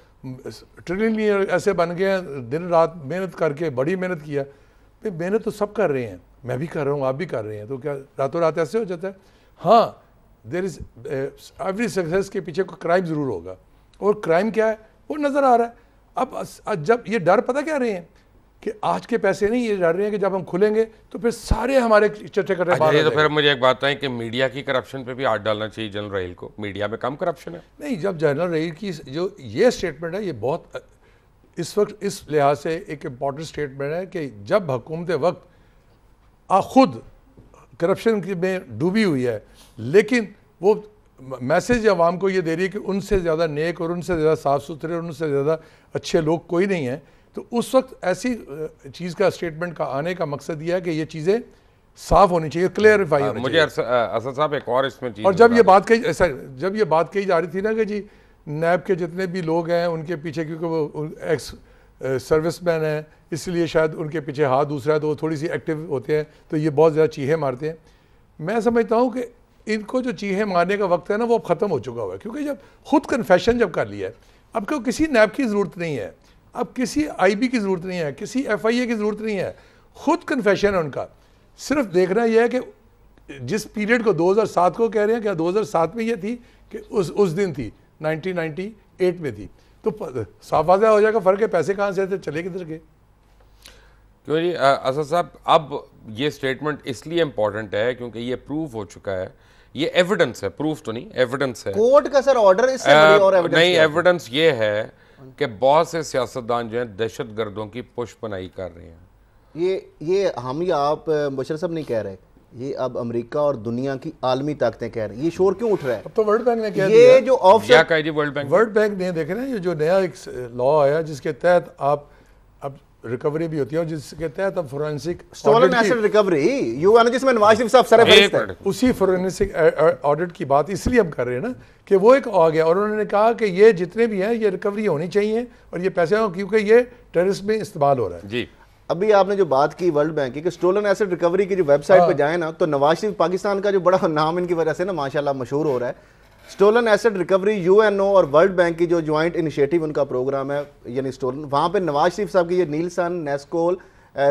Speaker 2: ट्रिलियनियर ऐसे बन गए हैं दिन रात मेहनत करके बड़ी मेहनत किया भाई मेहनत तो सब कर रहे हैं मैं भी कर रहा हूँ आप भी कर रहे हैं तो क्या रातों रात ऐसे हो जाता है हाँ देर इज़ एवरी सक्सेस के पीछे कोई क्राइम ज़रूर होगा और क्राइम क्या है वो नज़र आ रहा है अब जब ये डर पता क्या रहे हैं कि आज के पैसे नहीं ये डर रहे हैं कि जब हम खुलेंगे तो फिर सारे हमारे चर्चे कर रहे हैं तो
Speaker 1: फिर मुझे एक बात बताएं कि मीडिया की करप्शन पे भी आठ डालना चाहिए जनरल रहील को मीडिया में कम करप्शन है
Speaker 2: नहीं जब जनरल रहील की जो ये स्टेटमेंट है ये बहुत इस वक्त इस लिहाज से एक इम्पॉर्टेंट स्टेटमेंट है कि जब हुकूमत वक्त आ खुद करप्शन में डूबी हुई है लेकिन वो मैसेज आवाम को ये दे रही है कि उनसे ज़्यादा नेक और उनसे ज़्यादा साफ़ सुथरे और उनसे ज़्यादा अच्छे लोग कोई नहीं है तो उस वक्त ऐसी चीज़ का स्टेटमेंट का आने का मकसद यह है कि ये चीज़ें साफ होनी चाहिए क्लियरिफाई हाँ, हाँ, होनी मुझे
Speaker 1: असद साहब एक और इसमें और जब ये बात कही
Speaker 2: जब ये बात कही जा रही थी ना कि जी नैब के जितने भी लोग हैं उनके पीछे क्योंकि वो एक्स सर्विस मैन हैं इसलिए शायद उनके पीछे हाथ दूसरा है तो वो थोड़ी सी एक्टिव होते हैं तो ये बहुत ज़्यादा चीहे मारते हैं मैं समझता हूँ कि इनको जो चीहे मारने का वक्त है ना वो अब ख़त्म हो चुका हुआ है क्योंकि जब खुद कन्फेशन जब कर लिया है अब क्यों किसी नैब की ज़रूरत नहीं है अब किसी आईबी की ज़रूरत नहीं है किसी एफआईए की ज़रूरत नहीं है खुद कन्फेशन है उनका सिर्फ देखना यह है कि जिस पीरियड को 2007 को कह रहे हैं क्या 2007 में यह थी कि उस उस दिन थी 1998 में थी तो साफ वाजह हो जाएगा फ़र्क है पैसे कहाँ से थे चले किधर गए
Speaker 1: क्यों जी असद साहब अब ये स्टेटमेंट इसलिए इम्पॉर्टेंट है क्योंकि ये प्रूफ हो चुका है ये एविडेंस है प्रूफ तो नहीं एविडेंस है कोर्ट का सर ऑर्डर इससे बड़ी और एविडेंस नहीं एविडेंस ये है कि बहुत से सियासतदान जो हैं दहशत गर्दों की पुष्प बनाई कर रहे हैं
Speaker 3: ये ये हम या आप मुशर साहब नहीं कह रहे ये अब अमेरिका और दुनिया की आलमी ताकतें कह रहे हैं ये शोर क्यों उठ रहा है अब तो वर्ल्ड बैंक ने कह ये जो option
Speaker 2: world bank world bank ने देख रहे हैं ये जो नया एक लॉ आया जिसके तहत आप अब रिकवरी भी होती है और जिसके तहत अब फोरेंसिक स्टोलन एसेट रिकवरी यू आना जिसमें नवाज शरीफ साहब सारे फरिश्ते हैं उसी फोरेंसिक ऑडिट की बात इसलिए हम कर रहे हैं ना कि वो एक आ गया और उन्होंने कहा कि ये जितने भी हैं
Speaker 3: ये रिकवरी होनी चाहिए और ये पैसे क्योंकि ये टेररिस्ट में इस्तेमाल हो रहा है जी अभी आपने जो बात की वर्ल्ड बैंक की कि स्टोलन एसेट रिकवरी की जो वेबसाइट पर जाए ना तो नवाज शरीफ पाकिस्तान का जो बड़ा नाम इनकी वजह से ना माशाल्लाह मशहूर हो रहा है स्टोलन एसेट रिकवरी यूएनओ और वर्ल्ड बैंक की जो ज्वाइंट इनिशिएटिव उनका प्रोग्राम है यानी स्टोलन वहाँ पे नवाज शरीफ साहब की ये नीलसन नेस्कोल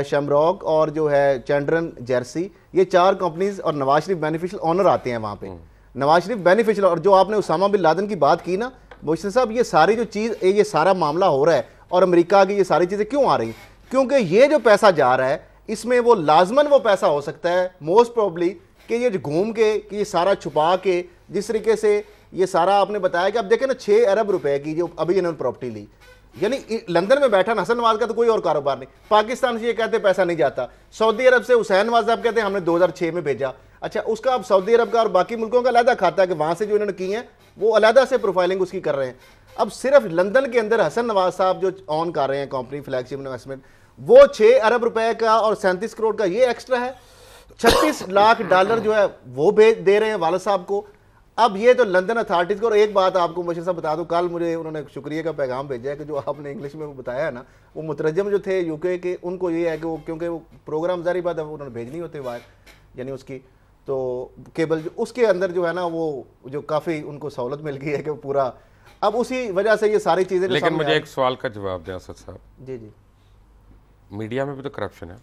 Speaker 3: शमरॉक और जो है चैंड्रन जर्सी ये चार कंपनीज और नवाज शरीफ बेनिफिशियल ऑनर आते हैं वहाँ पे हम्म। नवाज शरीफ बेनिफिशियल और जो आपने उसामा बिन लादन की बात की ना मोशन साहब ये सारी जो चीज़ ये सारा मामला हो रहा है और अमेरिका की ये सारी चीज़ें क्यों आ रही क्योंकि ये जो पैसा जा रहा है इसमें वो लाजमन वो पैसा हो सकता है मोस्ट प्रॉब्ली कि ये घूम के कि ये सारा छुपा के जिस तरीके से ये सारा आपने बताया कि आप देखें ना छः अरब रुपए की जो अभी इन्होंने प्रॉपर्टी ली यानी लंदन में बैठा हसन नवाज का तो कोई और कारोबार नहीं पाकिस्तान से ये कहते पैसा नहीं जाता सऊदी अरब से हुसैन नवाज साहब कहते हमने दो में भेजा अच्छा उसका अब सऊदी अरब का और बाकी मुल्कों का अलहदा खाता है कि वहाँ से जो इन्होंने की है वो अलहदा से प्रोफाइलिंग उसकी कर रहे हैं अब सिर्फ लंदन के अंदर हसन नवाज साहब जो ऑन कर रहे हैं कंपनी फ्लैगशिप इन्वेस्टमेंट वो छः अरब रुपए का और सैंतीस करोड़ का ये एक्स्ट्रा है छत्तीस लाख डॉलर जो है वो भेज दे रहे हैं वाला साहब को अब ये तो लंदन अथॉरिटीज़ को और एक बात आपको मुझे साहब बता दूँ कल मुझे उन्होंने शुक्रिया का पैगाम भेजा है कि जो आपने इंग्लिश में बताया है ना वो मुतरजम जो थे यूके के उनको ये है कि वो क्योंकि वो प्रोग्राम जारी बात उन्होंने भेजनी होती वायर यानी उसकी तो केबल जो उसके अंदर जो है ना वो जो काफ़ी उनको सहूलत मिल गई है कि वो पूरा अब उसी वजह से ये सारी चीज़ें लेकिन मुझे एक
Speaker 1: सवाल का जवाब दें असद साहब जी जी मीडिया में भी तो करप्शन है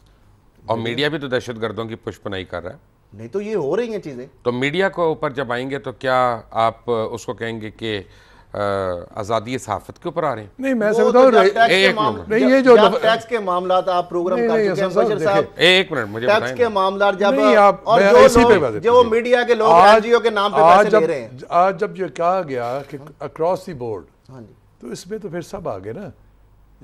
Speaker 1: और मीडिया भी तो दहशत गर्दों की पुष्पनाई कर रहा है
Speaker 3: नहीं तो ये हो रही हैं चीज़ें
Speaker 1: तो मीडिया को ऊपर जब आएंगे तो क्या आप उसको कहेंगे कि आज़ादी सहाफत के ऊपर आ रहे हैं नहीं मैं समझता तो हूँ
Speaker 3: नहीं ये जो टैक्स के मामला आप प्रोग्राम कर साहब एक मिनट मुझे टैक्स के मामला जब आप और जो लोग जो वो मीडिया के लोग एनजीओ के नाम पे पैसे ले रहे हैं
Speaker 2: आज जब ये कहा गया कि अक्रॉस दी बोर्ड तो इसमें तो फिर सब आ गए ना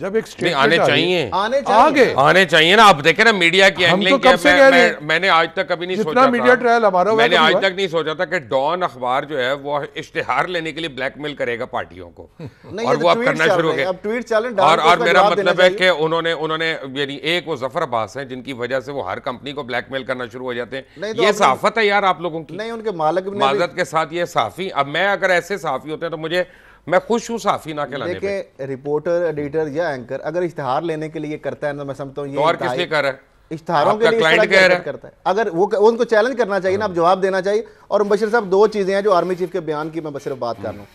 Speaker 2: जब एक स्टेट आने चाहिए आने चाहिए
Speaker 1: आने चाहिए ना आप देखे ना मीडिया की हम तो कब से मैं, मैं, मैंने आज तक कभी नहीं सोचा मीडिया ट्रायल हमारा मैंने आज तक नहीं सोचा था कि डॉन अखबार जो है वो इश्तेहार लेने के लिए ब्लैकमेल करेगा पार्टियों को और तो वो अब करना शुरू हो
Speaker 3: गया और और मेरा मतलब है
Speaker 1: कि उन्होंने उन्होंने यानी एक वो जफर अब्बास है जिनकी वजह से वो हर कंपनी को ब्लैकमेल करना शुरू हो जाते हैं तो ये सहाफत है यार आप लोगों की नहीं उनके
Speaker 3: मालक मालत
Speaker 1: के साथ ये साफी अब मैं अगर ऐसे साफी होते हैं तो मुझे मैं खुश हूँ साफी ना कहला
Speaker 3: पे रिपोर्टर एडिटर या एंकर अगर इश्तहार लेने के लिए करता है तो मैं समझता हूँ ये तो और किसलिए कर रहा है इश्तारों के लिए क्लाइंट कह रहा है करता है अगर वो उनको चैलेंज करना चाहिए ना हाँ। आप जवाब देना चाहिए और मुबशर साहब दो चीज़ें हैं जो आर्मी चीफ के बयान की मैं सिर्फ बात कर रहा हूँ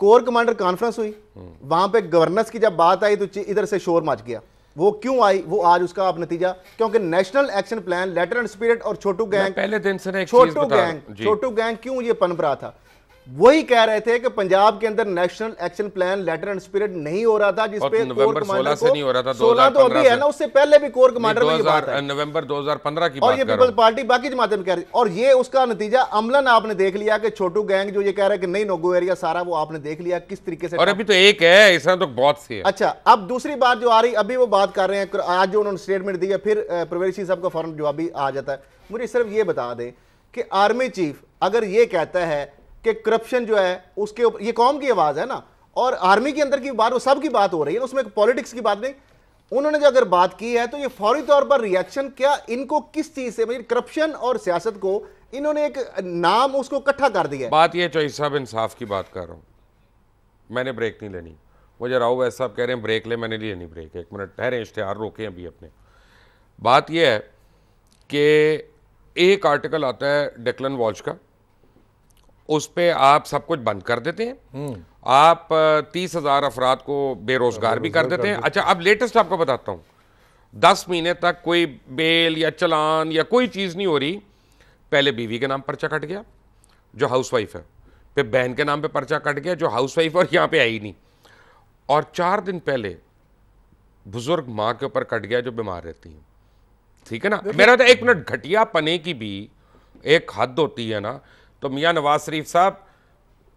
Speaker 3: कोर कमांडर कॉन्फ्रेंस हुई हाँ। वहां पे गवर्नेंस की जब बात आई तो इधर से शोर मच गया वो क्यों आई वो आज उसका आप नतीजा क्योंकि national action plan letter and spirit और छोटू गैंग पहले दिन से छोटू गैंग छोटू गैंग क्यों ये पनपरा था वही कह रहे थे कि पंजाब के अंदर national action plan letter and spirit नहीं हो रहा था जिस पे नवंबर कमांडर से नहीं हो रहा था सोलह तो अभी है ना उससे पहले भी कोर कमांडर की बात है
Speaker 1: नवंबर 2015 की और बात ये पीपल
Speaker 3: पार्टी बाकी जमातें में कह रही और ये उसका नतीजा अमलन आपने देख लिया कि छोटू गैंग जो ये कह रहे हैं कि नहीं नोगो एरिया सारा वो आपने देख लिया किस तरीके से और अभी
Speaker 1: तो एक है इस तो बहुत सी है
Speaker 3: अच्छा अब दूसरी बात जो आ रही अभी वो बात कर रहे हैं आज जो उन्होंने स्टेटमेंट दी है फिर प्रवेश सिंह साहब का फॉरन जवाबी आ जाता है मुझे सिर्फ ये बता दें कि आर्मी चीफ अगर ये कहता है कि करप्शन जो है उसके ऊपर ये कौम की आवाज़ है ना और आर्मी के अंदर की बात वो सब की बात हो रही है उसमें पॉलिटिक्स की बात नहीं उन्होंने जो अगर बात की है तो ये फौरी तौर पर रिएक्शन क्या इनको किस चीज़ से मतलब करप्शन और सियासत को इन्होंने एक नाम उसको इकट्ठा कर दिया
Speaker 1: बात ये चौहरी साहब इंसाफ की बात कर रहा हूँ मैंने ब्रेक नहीं लेनी मुझे राहु वैस साहब कह रहे हैं ब्रेक ले मैंने लिए नहीं ब्रेक एक मिनट ठहरे इश्तहार रोके अभी अपने बात यह है कि एक आर्टिकल आता है डेक्लन वॉच का उस पर आप सब कुछ बंद कर देते हैं हम्म। आप तीस हज़ार अफराद को बेरोज़गार हाँ, भी कर देते हैं अच्छा अब लेटेस्ट आपको बताता हूँ दस महीने तक कोई बेल या चलान या कोई चीज़ नहीं हो रही पहले बीवी के नाम पर्चा कट गया जो हाउस वाइफ है फिर बहन के नाम पे पर्चा कट गया जो हाउस वाइफ और यहाँ पे आई नहीं और चार दिन पहले बुजुर्ग माँ के ऊपर कट गया जो बीमार रहती हैं ठीक है ना मेरा तो एक मिनट घटिया पने की भी एक हद होती है ना तो मियाँ नवाज शरीफ साहब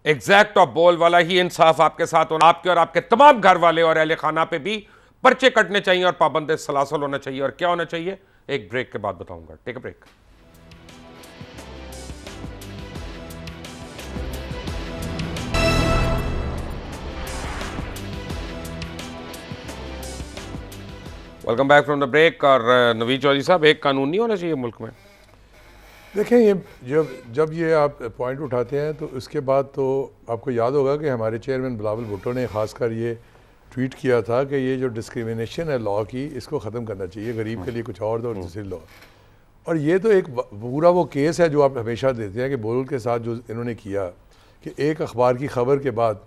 Speaker 1: एग्जैक्ट और बोल वाला ही इंसाफ आपके साथ होना आपके और आपके तमाम घर वाले और अहल खाना पे भी पर्चे कटने चाहिए और पाबंद सलासल होना चाहिए और क्या होना चाहिए एक ब्रेक के बाद बताऊंगा take a break welcome back from the break और नवीद चौधरी साहब एक कानून नहीं होना चाहिए मुल्क में
Speaker 2: देखें ये जब जब ये आप पॉइंट उठाते हैं तो उसके बाद तो आपको याद होगा कि हमारे चेयरमैन बिलावल भुट्टो ने खासकर ये ट्वीट किया था कि ये जो डिस्क्रिमिनेशन है लॉ की इसको ख़त्म करना चाहिए गरीब के लिए कुछ और दो हम्म। दूसरी लॉ और ये तो एक पूरा वो केस है जो आप हमेशा देते हैं कि बोल के साथ जो इन्होंने किया कि एक अखबार की खबर के बाद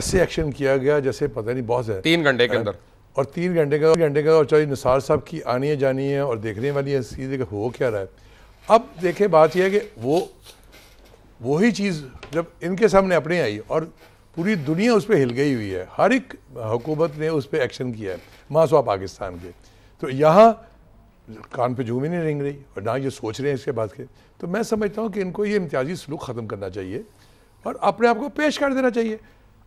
Speaker 2: ऐसे एक्शन किया गया जैसे पता नहीं बहुत है तीन घंटे के अंदर और तीन घंटे का घंटे का और चौधरी निसार साहब की आनी है जानी है और देखने वाली है सीधे हो क्या रहा है अब देखें बात यह है कि वो वही चीज़ जब इनके सामने अपने आई और पूरी दुनिया उस पर हिल गई हुई है हर एक हुकूमत ने उस पर एक्शन किया है मासवा पाकिस्तान के तो यहाँ कान पे जूम ही नहीं रिंग रही और ना ये सोच रहे हैं इसके बाद के तो मैं समझता हूँ कि इनको ये इम्तियाजी सलूक ख़त्म करना चाहिए और अपने आप को पेश कर देना चाहिए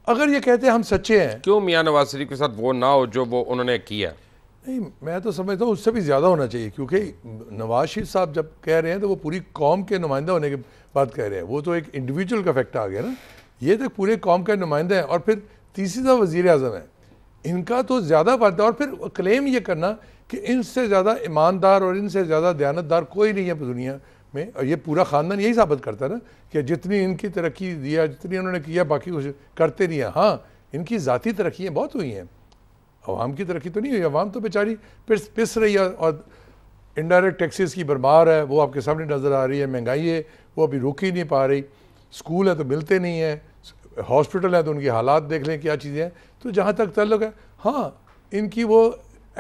Speaker 2: अगर ये कहते हैं हम सच्चे हैं
Speaker 1: क्यों मियाँ नवाज शरीफ के साथ वो ना हो जो वो उन्होंने किया
Speaker 2: नहीं मैं तो समझता हूँ उससे भी ज़्यादा होना चाहिए क्योंकि नवाज शरीफ साहब जब कह रहे हैं तो वो पूरी कौम के नुमाइंदा होने के बात कह रहे हैं वो तो एक इंडिविजुअल का फैक्टर आ गया ना ये तो पूरे कौम का नुमाइंदा है और फिर तीसरी तरफ वजीर अजम है इनका तो ज़्यादा फायदा और फिर क्लेम ये करना कि इनसे ज़्यादा ईमानदार और इनसे ज़्यादा दयानतदार कोई नहीं है दुनिया में और ये पूरा ख़ानदान यही साबित करता है ना कि जितनी इनकी तरक्की दिया जितनी उन्होंने किया बाकी कुछ करते नहीं हैं हाँ इनकी ज़ाती तरक्याँ बहुत हुई हैं आवाम की तरक्की तो नहीं हुई आवाम तो बेचारी पिस पिस रही है और इनडायरेक्ट टैक्सेस की बरमार है वो आपके सामने नज़र आ रही है महंगाई है वो अभी रुक ही नहीं पा रही स्कूल है तो मिलते नहीं हैं हॉस्पिटल है तो उनके हालात देख लें क्या चीज़ें हैं तो जहाँ तक तल्लक है हाँ इनकी वो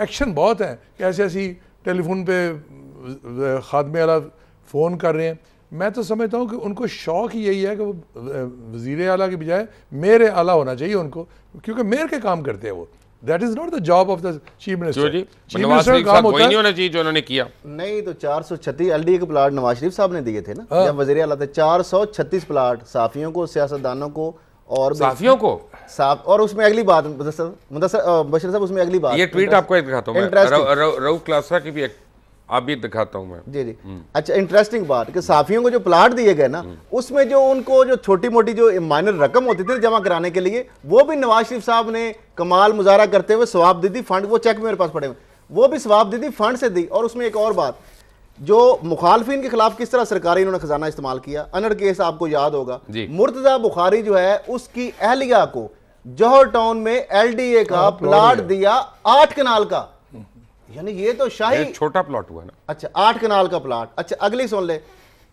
Speaker 2: एक्शन बहुत हैं ऐसे ऐसी ऐसी टेलीफोन पे खादमे अला फ़ोन कर रहे हैं मैं तो समझता हूँ कि उनको शौक ही यही है कि वो वजीर अला के बजाय मेयर अला होना चाहिए उनको क्योंकि मेयर के काम करते हैं वो that is not the job of the chief minister chief minister काम होता नहीं
Speaker 3: होना चाहिए जो उन्होंने किया नहीं तो 436 एलडीए के प्लाट नवाज शरीफ साहब ने दिए थे ना हाँ। जब वजीर अला थे 436 प्लाट साफियों को सियासतदानों को और साफियों को साफ और उसमें अगली बात मुदसर मुदसर बशर साहब उसमें अगली बात ये ट्वीट आपको एक दिखाता हूं
Speaker 1: रऊफ क्लासरा की भी एक अभी दिखाता हूँ मैं जी जी हम्म।
Speaker 3: अच्छा इंटरेस्टिंग बात कि साफियों को जो प्लाट दिए गए ना हम्म। उसमें जो उनको जो छोटी मोटी जो माइनर रकम होती थी जमा कराने के लिए वो भी नवाज शरीफ साहब ने कमाल मुजाहरा करते हुए स्वाब थी फंड वो चेक मेरे पास पड़े हुए वो भी स्वाब थी फंड से दी और उसमें एक और बात जो मुखालफिन के खिलाफ किस तरह सरकारी इन्होंने खजाना इस्तेमाल किया अनर केस आपको याद होगा मुर्तजा बुखारी जो है उसकी अहलिया को जौहर टाउन में एलडीए का हाँ, प्लाट दिया आठ कनाल का यानी ये तो शाही छोटा प्लॉट हुआ ना अच्छा आठ कनाल का प्लॉट अच्छा अगली सुन ले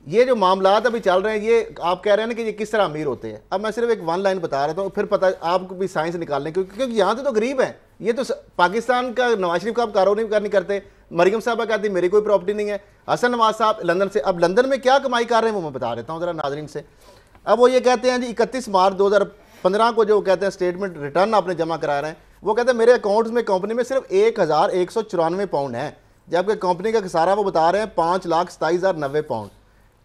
Speaker 3: ये जो मामला अभी चल रहे हैं ये आप कह रहे हैं ना कि ये किस तरह अमीर होते हैं अब मैं सिर्फ एक वन लाइन बता रहा था फिर पता आपको भी साइंस निकालने क्योंकि क्योंकि यहाँ से तो-, तो गरीब हैं ये तो पाकिस्तान का नवाज शरीफ का आप कारो नहीं करते मरीम साहबा कहती मेरी कोई प्रॉपर्टी नहीं है हसन नवाज साहब लंदन से अब लंदन में क्या कमाई कर रहे हैं वो मैं बता देता हूँ ज़रा नाजरीन से अब वो ये कहते हैं जी इकतीस मार्च दो को जो कहते हैं स्टेटमेंट रिटर्न आपने जमा करा रहे हैं वो कहते हैं मेरे अकाउंट्स में कंपनी में सिर्फ एक हज़ार एक सौ चौरानवे पाउंड हैं जबकि कंपनी का खसारा वो बता रहे हैं पाँच लाख सताईस हज़ार नब्बे पाउंड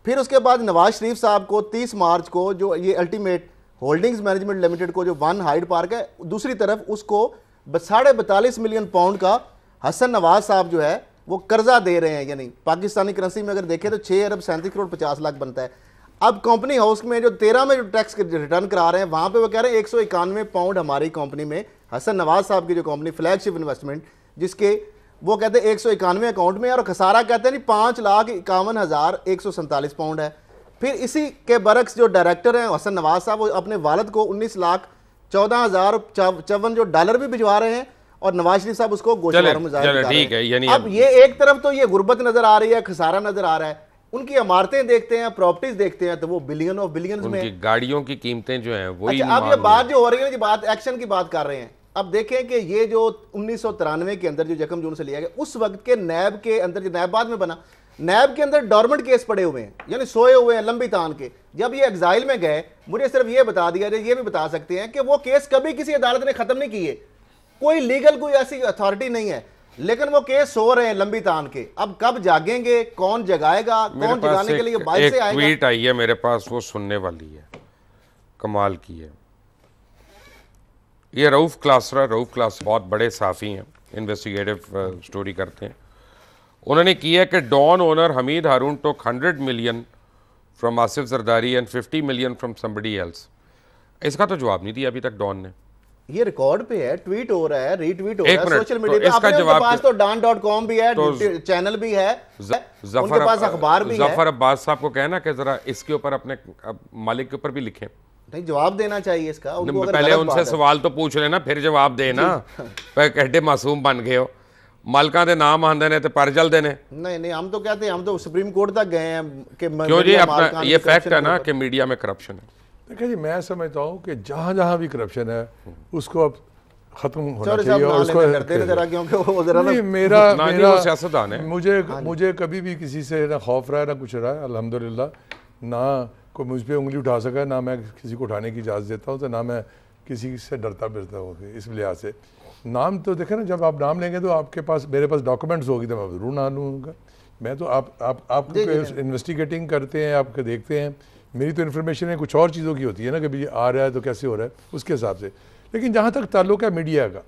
Speaker 3: फिर उसके बाद नवाज शरीफ साहब को तीस मार्च को जो ये अल्टीमेट होल्डिंग्स मैनेजमेंट लिमिटेड को जो वन हाइड पार्क है दूसरी तरफ उसको साढ़े बतालीस मिलियन पाउंड का हसन नवाज साहब जो है वो कर्जा दे रहे हैं यानी पाकिस्तानी करेंसी में अगर देखें तो छः अरब सैंतीस करोड़ पचास लाख बनता है अब कंपनी हाउस में जो तेरह में जो टैक्स रिटर्न करा रहे हैं वहां पे वो कह रहे हैं एक सौ इक्यानवे पाउंड हमारी कंपनी में हसन नवाज साहब की जो कंपनी फ्लैगशिप इन्वेस्टमेंट जिसके वो कहते हैं एक सौ इक्यानवे अकाउंट में और खसारा कहते हैं पांच लाख इक्यावन हज़ार एक सौ सैंतालीस पाउंड है फिर इसी के बरक्स जो डायरेक्टर हैं हसन नवाज साहब वो अपने वालद को उन्नीस लाख चौदह हज़ार चौवन जो डॉलर भी भिजवा रहे हैं और नवाज शरीफ साहब उसको गोशवार ठीक है अब ये एक तरफ तो ये गुर्बत नज़र आ रही है खसारा नज़र आ रहा है उनकी इमारतें देखते हैं प्रॉपर्टीज देखते हैं तो वो बिलियन ऑफ बिलियन में
Speaker 1: गाड़ियों की कीमतें जो है वो अच्छा, अब ये बात
Speaker 3: जो हो रही है बात एक्शन की बात कर रहे हैं अब देखें कि ये जो उन्नीस के अंदर जो जख्म जून से लिया गया उस वक्त के नैब के अंदर जो नैब बाद में बना नैब के अंदर डॉर्मेंट केस पड़े हुए हैं यानी सोए हुए हैं लंबी तान के जब ये एग्जाइल में गए मुझे सिर्फ ये बता दिया जाए ये भी बता सकते हैं कि वो केस कभी किसी अदालत ने ख़त्म नहीं किए कोई लीगल कोई ऐसी अथॉरिटी नहीं है लेकिन वो केस हो रहे हैं लंबी तान के अब कब जागेंगे कौन जगाएगा कौन जगाने के लिए बाइक से आएगा ट्वीट
Speaker 1: आई है मेरे पास वो सुनने वाली है कमाल की है ये रऊफ़ क्लासरा रऊफ़ क्लास बहुत बड़े साफ़ी हैं इन्वेस्टिगेटिव स्टोरी uh, करते हैं उन्होंने किया कि Dawn owner Hamid Haroon took hundred million from Asif Zardari and fifty million from somebody else इसका तो जवाब नहीं दिया अभी तक डॉन ने
Speaker 3: ये रिकॉर्ड पे है ट्वीट हो रहा है रीट्वीट हो रहा है सोशल मीडिया तो पे इसका पास तो डान डॉट कॉम भी है तो चैनल भी है जफर पास अखबार भी जफर
Speaker 1: अब्बास साहब को कहना कि जरा इसके ऊपर अपने मालिक के ऊपर भी लिखे
Speaker 3: नहीं जवाब देना चाहिए इसका उनको अगर पहले उनसे सवाल
Speaker 1: तो पूछ लेना फिर जवाब देना कहते मासूम बन गए हो ਮਾਲਕਾਂ ਦੇ ਨਾਮ ਆਂਦੇ ਨੇ ਤੇ ਪਰ ਜਲਦੇ
Speaker 2: ਨੇ
Speaker 3: नहीं ਨਹੀਂ ਹਮ ਤਾਂ ਕਹਤੇ ਹਮ ਤਾਂ ਸੁਪਰੀਮ ਕੋਰਟ ਤੱਕ ਗਏ ਹਾਂ ਕਿ ਕਿਉਂ ਜੀ ਆਪਣਾ ਇਹ ਫੈਕਟ ਹੈ ਨਾ ਕਿ
Speaker 1: ਮੀਡੀਆ ਮੇ ਕਰਪਸ਼ਨ ਹੈ
Speaker 2: देखिए तो जी मैं समझता हूँ कि जहाँ जहाँ भी करप्शन है हम्म। उसको अब खत्म होना चाहिए और उसको मेरा सियासतदान है मुझे हाँ मुझे कभी भी किसी से ना खौफ रहा है ना कुछ रहा है अलहमदिल्ला ना कोई मुझ पर उंगली उठा सका ना मैं किसी को उठाने की इजाज़त देता हूँ तो ना मैं किसी से डरता बिरता हूँ इस लिहाज से नाम तो देखें ना जब आप नाम लेंगे तो आपके पास मेरे पास डॉक्यूमेंट्स होगी तो मैं ज़रूर ना लूँगा मैं तो आप आप आप इन्वेस्टिगेटिंग करते हैं आपके देखते हैं मेरी तो इन्फॉर्मेशन है कुछ और चीज़ों की होती है ना भाई आ रहा है तो कैसे हो रहा है उसके हिसाब से लेकिन जहाँ तक ताल्लुक है मीडिया का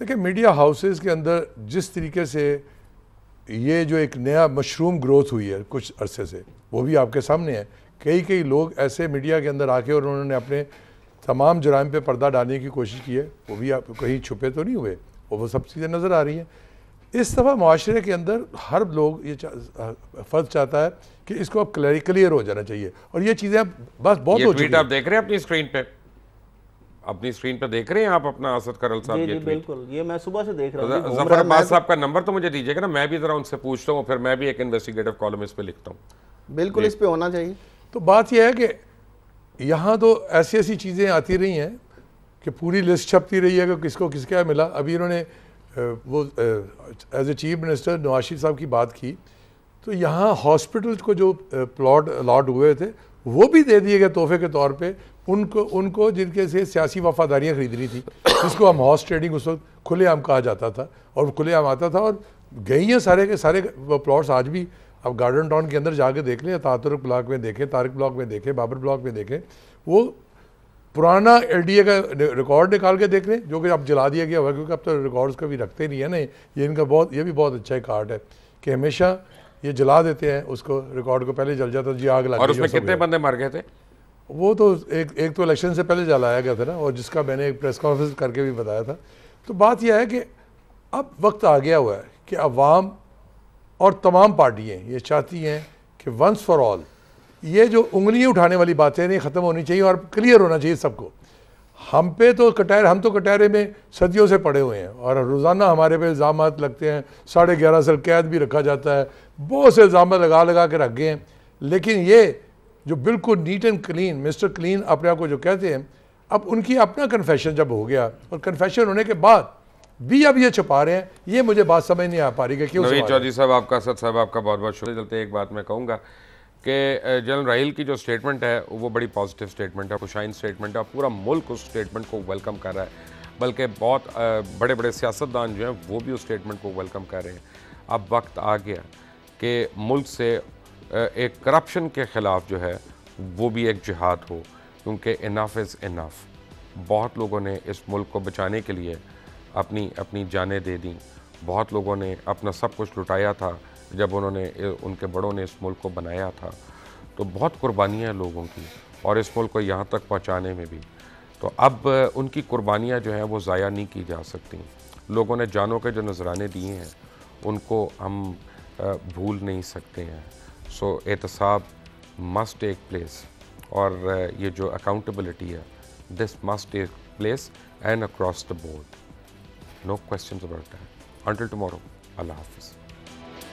Speaker 2: देखिए मीडिया हाउसेस के अंदर जिस तरीके से ये जो एक नया मशरूम ग्रोथ हुई है कुछ अरसे से वो भी आपके सामने है कई कई लोग ऐसे मीडिया के अंदर आके और उन्होंने अपने तमाम जराइम पे पर्दा डालने की कोशिश की है वो भी आप कहीं छुपे तो नहीं हुए और वो सब चीज़ें नज़र आ रही हैं इस दफ़ा माशरे के अंदर हर लोग ये चा, फर्ज चाहता है कि इसको अब क्लियर क्लियर हो जाना चाहिए और ये चीज़ें अब
Speaker 3: बस बहुत हो चुकी आप
Speaker 1: देख रहे हैं अपनी स्क्रीन पे अपनी स्क्रीन पे देख रहे हैं आप अपना असद करल साहब ये
Speaker 3: बिल्कुल ये मैं सुबह से देख रहा हूँ जफर अब्बास साहब
Speaker 1: का नंबर तो मुझे दीजिएगा ना मैं भी ज़रा उनसे पूछता हूँ फिर मैं भी एक इन्वेस्टिगेटिव कॉलम इस पर लिखता हूँ
Speaker 3: बिल्कुल इस पर होना चाहिए तो बात यह है कि
Speaker 2: यहाँ तो ऐसी ऐसी चीज़ें आती रही हैं कि पूरी लिस्ट छपती रही है कि किसको किसके मिला अभी इन्होंने वो as a chief minister Nawaz Sharif sahab की बात की तो यहाँ हॉस्पिटल को जो प्लॉट अलॉट हुए थे वो भी दे दिए गए तोहफे के तौर पे उनको उनको जिनके से सियासी वफादारियाँ खरीदनी थी जिसको हम हॉर्स ट्रेडिंग उस वक्त खुलेआम कहा जाता था और खुलेआम आता था और गई हैं सारे के सारे प्लॉट्स आज भी आप गार्डन टाउन के अंदर जाके देख लें तातुर्क ब्लॉक में देखें तारक ब्लॉक में देखें बाबर ब्लॉक में देखें वो पुराना एलडीए का रिकॉर्ड निकाल के देख लें जो कि अब जला दिया गया हुआ क्योंकि अब तो रिकॉर्ड्स कभी रखते नहीं है ना ये इनका बहुत ये भी बहुत अच्छा एक कार्ड है कि हमेशा ये जला देते हैं उसको रिकॉर्ड को पहले जल जाता जी आग लगा और उसमें कितने
Speaker 1: बंदे मर गए थे
Speaker 2: वो तो एक एक तो इलेक्शन से पहले जलाया गया था ना और जिसका मैंने एक प्रेस कॉन्फ्रेंस करके भी बताया था तो बात यह है कि अब वक्त आ गया हुआ है कि अवाम और तमाम पार्टियाँ ये चाहती हैं कि वंस फॉर ऑल ये जो उंगली उठाने वाली बातें नहीं ख़त्म होनी चाहिए और क्लियर होना चाहिए सबको हम पे तो कटहरे हम तो कटहरे में सदियों से पड़े हुए हैं और रोज़ाना हमारे पे इल्ज़ाम लगते हैं साढ़े ग्यारह साल कैद भी रखा जाता है बहुत से इल्ज़ाम लगा लगा के रख गए हैं लेकिन ये जो बिल्कुल neat and clean mister clean अपने आप को जो कहते हैं अब उनकी अपना कन्फेशन जब हो गया और कन्फेशन होने के बाद भी अब ये छुपा रहे हैं ये मुझे बात समझ नहीं आ पा रही है क्यों
Speaker 1: चौधरी साहब आपका असद साहब आपका बहुत बहुत शुक्रिया चलते एक बात मैं कहूँगा कि जनरल राहिल की जो स्टेटमेंट है वो बड़ी पॉजिटिव स्टेटमेंट है खुशाइन स्टेटमेंट है पूरा मुल्क उस स्टेटमेंट को वेलकम कर रहा है बल्कि बहुत बड़े बड़े सियासतदान जो हैं वो भी उस स्टेटमेंट को वेलकम कर रहे हैं अब वक्त आ गया कि मुल्क से एक करप्शन के ख़िलाफ़ जो है वो भी एक जिहाद हो क्योंकि इनाफ इज़ इनाफ बहुत लोगों ने इस मुल्क को बचाने के लिए अपनी अपनी जानें दे दी बहुत लोगों ने अपना सब कुछ लुटाया था जब उन्होंने उनके बड़ों ने इस मुल्क को बनाया था तो बहुत कुर्बानियाँ लोगों की और इस मुल्क को यहाँ तक पहुँचाने में भी तो अब उनकी कुर्बानियाँ जो हैं वो ज़ाया नहीं की जा सकती लोगों ने जानों के जो नजराने दिए हैं उनको हम भूल नहीं सकते हैं सो so, एहतसाब मस्ट टेक प्लेस और ये जो अकाउंटेबिलिटी है this must take place and across the board no question about that until tomorrow अल्लाह हाफिज़